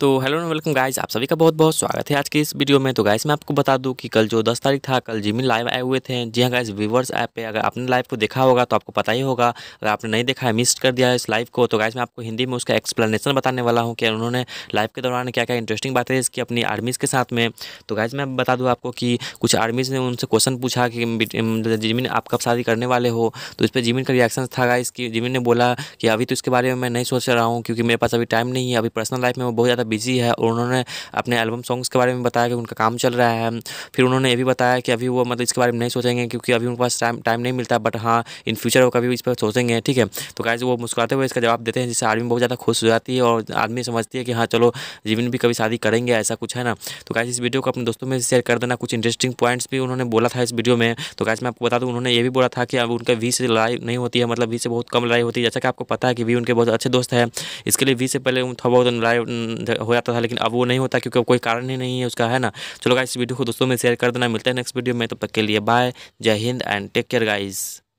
तो hello and welcome guys आप सभी का बहुत बहुत स्वागत है आज के इस वीडियो में तो गाइस मैं आपको बता दूं कि कल जो 10 तारीख था कल जिमिन लाइव आए हुए थे जी हाँ गाइस व्यूवर्स ऐप पे अगर आपने लाइव को देखा होगा तो आपको पता ही होगा अगर आपने नहीं देखा है मिस कर दिया है इस लाइव को तो गाइस मैं आपको हिंदी में उसका एक्सप्लेनेशन बताने वाला हूँ कि उन्होंने लाइव के दौरान क्या क्या इंटरेस्टिंग बातें इसकी अपनी आर्मीज़ के साथ में तो गाइज मैं बता दूँ आपको कि कुछ आर्मीज़ ने उनसे क्वेश्चन पूछा कि जिमिन आप कब शादी करने वाले हो तो इस पर जिमिन का रिएक्शन था गाइस की जिमिन ने बोला कि अभी तो इसके बारे में मैं नहीं सोच रहा हूँ क्योंकि मेरे पास अभी टाइम नहीं है अभी पर्सनल लाइफ में वो बहुत ज़्यादा बिज़ी है और उन्होंने अपने एल्बम सॉन्ग्स के बारे में बताया कि उनका काम चल रहा है फिर उन्होंने ये भी बताया कि अभी वो मतलब इसके बारे में नहीं सोचेंगे क्योंकि अभी उनके पास टाइम टाइम नहीं मिलता बट हाँ इन फ्यूचर वो कभी इस पर सोचेंगे ठीक है तो गाइज वो मुस्कुराते हुए इसका जवाब देते हैं जिससे आदमी बहुत ज़्यादा खुश हो जाती है और आदमी समझती है कि हाँ चलो जीवन भी कभी शादी करेंगे ऐसा कुछ है ना तो गाइज इस वीडियो को अपने दोस्तों में शेयर कर देना कुछ इंटरेस्टिंग पॉइंट्स भी उन्होंने बोला था इस वीडियो में तो गाइज मैं आपको बता दूँ उन्होंने ये भी बोला था कि अब उनका वी से लड़ाई नहीं होती है मतलब वी से बहुत कम लड़ाई होती है जैसा कि आपको पता है कि वी उनके बहुत अच्छे दोस्त है इसके लिए वी से पहले थोड़ा बहुत लड़ाई हो जाता था लेकिन अब वो नहीं होता क्योंकि अब कोई कारण ही नहीं है उसका है ना चलो गाइस इस वीडियो को दोस्तों में शेयर कर देना मिलते हैं नेक्स्ट वीडियो में तब तक के लिए बाय जय हिंद एंड टेक केयर गाइज़